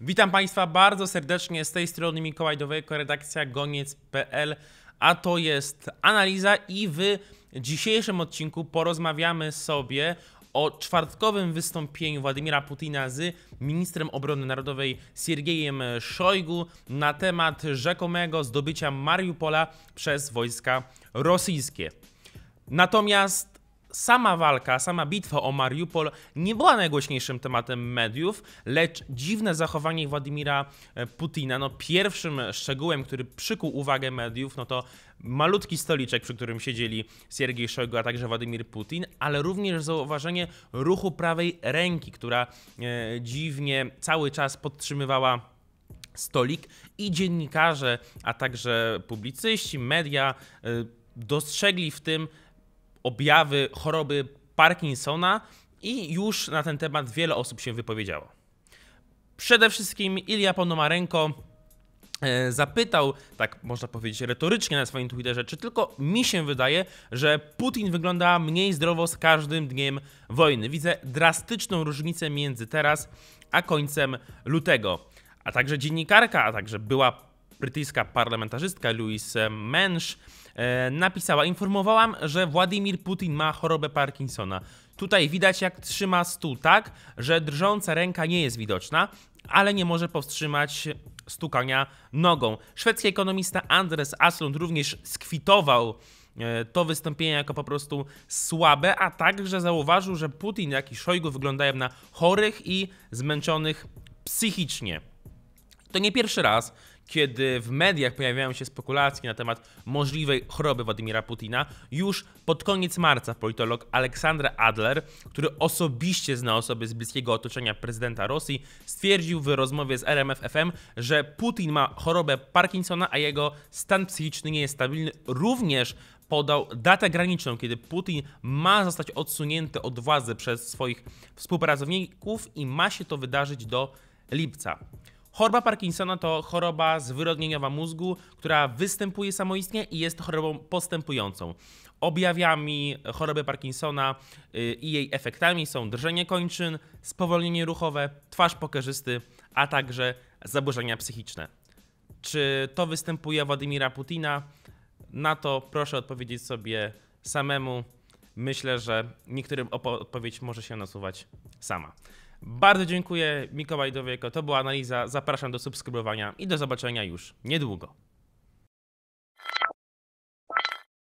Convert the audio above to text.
Witam Państwa bardzo serdecznie z tej strony Mikołaj Dowejko, redakcja goniec.pl, a to jest analiza i w dzisiejszym odcinku porozmawiamy sobie o czwartkowym wystąpieniu Władimira Putina z ministrem obrony narodowej Siergiejem Szojgu na temat rzekomego zdobycia Mariupola przez wojska rosyjskie. Natomiast sama walka, sama bitwa o Mariupol nie była najgłośniejszym tematem mediów, lecz dziwne zachowanie Władimira e, Putina, no pierwszym szczegółem, który przykuł uwagę mediów, no to malutki stoliczek, przy którym siedzieli Siergiej Szojgu, a także Władimir Putin, ale również zauważenie ruchu prawej ręki, która e, dziwnie cały czas podtrzymywała stolik i dziennikarze, a także publicyści, media e, dostrzegli w tym objawy choroby Parkinsona i już na ten temat wiele osób się wypowiedziało. Przede wszystkim Ilia Ponomarenko e, zapytał, tak można powiedzieć retorycznie na swoim Twitterze, czy tylko mi się wydaje, że Putin wygląda mniej zdrowo z każdym dniem wojny. Widzę drastyczną różnicę między teraz a końcem lutego. A także dziennikarka, a także była brytyjska parlamentarzystka Louise Mensch e, napisała: Informowałam, że Władimir Putin ma chorobę Parkinsona. Tutaj widać, jak trzyma stół tak, że drżąca ręka nie jest widoczna, ale nie może powstrzymać stukania nogą. Szwedzki ekonomista Andres Aslund również skwitował e, to wystąpienie jako po prostu słabe, a także zauważył, że Putin, jak i Szojgu wyglądają na chorych i zmęczonych psychicznie. To nie pierwszy raz, kiedy w mediach pojawiają się spekulacje na temat możliwej choroby Władimira Putina, już pod koniec marca politolog Aleksander Adler, który osobiście zna osoby z bliskiego otoczenia prezydenta Rosji, stwierdził w rozmowie z RMF FM, że Putin ma chorobę Parkinsona, a jego stan psychiczny nie jest stabilny. Również podał datę graniczną, kiedy Putin ma zostać odsunięty od władzy przez swoich współpracowników i ma się to wydarzyć do lipca. Choroba Parkinsona to choroba zwyrodnieniowa mózgu, która występuje samoistnie i jest chorobą postępującą. Objawiami choroby Parkinsona y, i jej efektami są drżenie kończyn, spowolnienie ruchowe, twarz pokerzysty, a także zaburzenia psychiczne. Czy to występuje Władimira Putina? Na to proszę odpowiedzieć sobie samemu. Myślę, że niektórym odpowiedź może się nasuwać sama. Bardzo dziękuję Dowieko. To była analiza. Zapraszam do subskrybowania i do zobaczenia już niedługo.